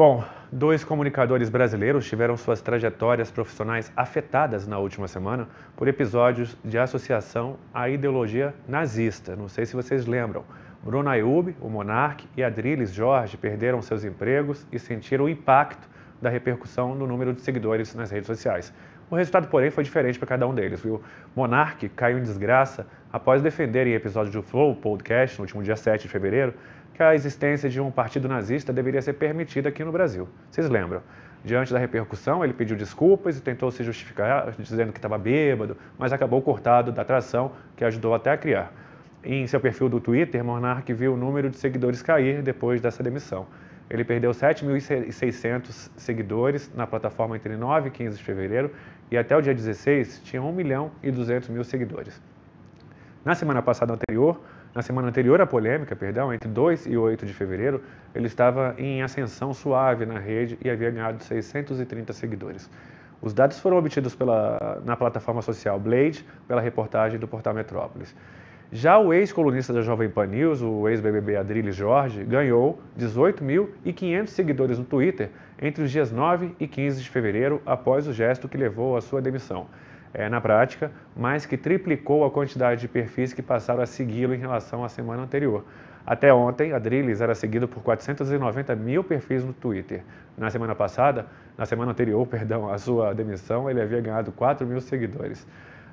Bom, dois comunicadores brasileiros tiveram suas trajetórias profissionais afetadas na última semana por episódios de associação à ideologia nazista. Não sei se vocês lembram. Bruno Ayub, o Monarque, e Adriles Jorge perderam seus empregos e sentiram o impacto da repercussão no número de seguidores nas redes sociais. O resultado, porém, foi diferente para cada um deles, viu? Monark caiu em desgraça após defender em episódio do Flow Podcast, no último dia 7 de fevereiro, que a existência de um partido nazista deveria ser permitida aqui no Brasil. Vocês lembram? Diante da repercussão, ele pediu desculpas e tentou se justificar, ah, dizendo que estava bêbado, mas acabou cortado da atração que ajudou até a criar. Em seu perfil do Twitter, Monark viu o número de seguidores cair depois dessa demissão. Ele perdeu 7.600 seguidores na plataforma entre 9 e 15 de fevereiro e até o dia 16 tinha 1 milhão e 200 mil seguidores. Na semana passada anterior, na semana anterior à polêmica, perdão, entre 2 e 8 de fevereiro, ele estava em ascensão suave na rede e havia ganhado 630 seguidores. Os dados foram obtidos pela, na plataforma social Blade pela reportagem do Portal Metrópolis. Já o ex-colunista da Jovem Pan News, o ex-BBB Adriles Jorge, ganhou 18.500 seguidores no Twitter entre os dias 9 e 15 de fevereiro, após o gesto que levou à sua demissão. É, na prática, mais que triplicou a quantidade de perfis que passaram a segui-lo em relação à semana anterior. Até ontem, Adriles era seguido por 490 mil perfis no Twitter. Na semana passada, na semana anterior, perdão, à sua demissão, ele havia ganhado 4 mil seguidores.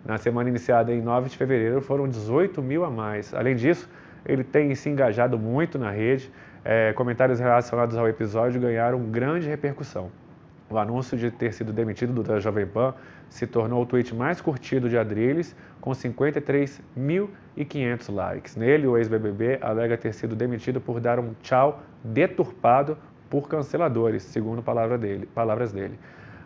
Na semana iniciada em 9 de fevereiro foram 18 mil a mais. Além disso, ele tem se engajado muito na rede. É, comentários relacionados ao episódio ganharam grande repercussão. O anúncio de ter sido demitido da Jovem Pan se tornou o tweet mais curtido de Adriles, com 53.500 likes. Nele, o ex-BBB alega ter sido demitido por dar um tchau deturpado por canceladores, segundo palavra dele, palavras dele.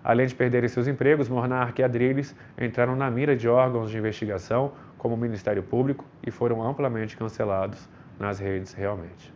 Além de perderem seus empregos, Monarch e Adrilles entraram na mira de órgãos de investigação, como o Ministério Público, e foram amplamente cancelados nas redes realmente.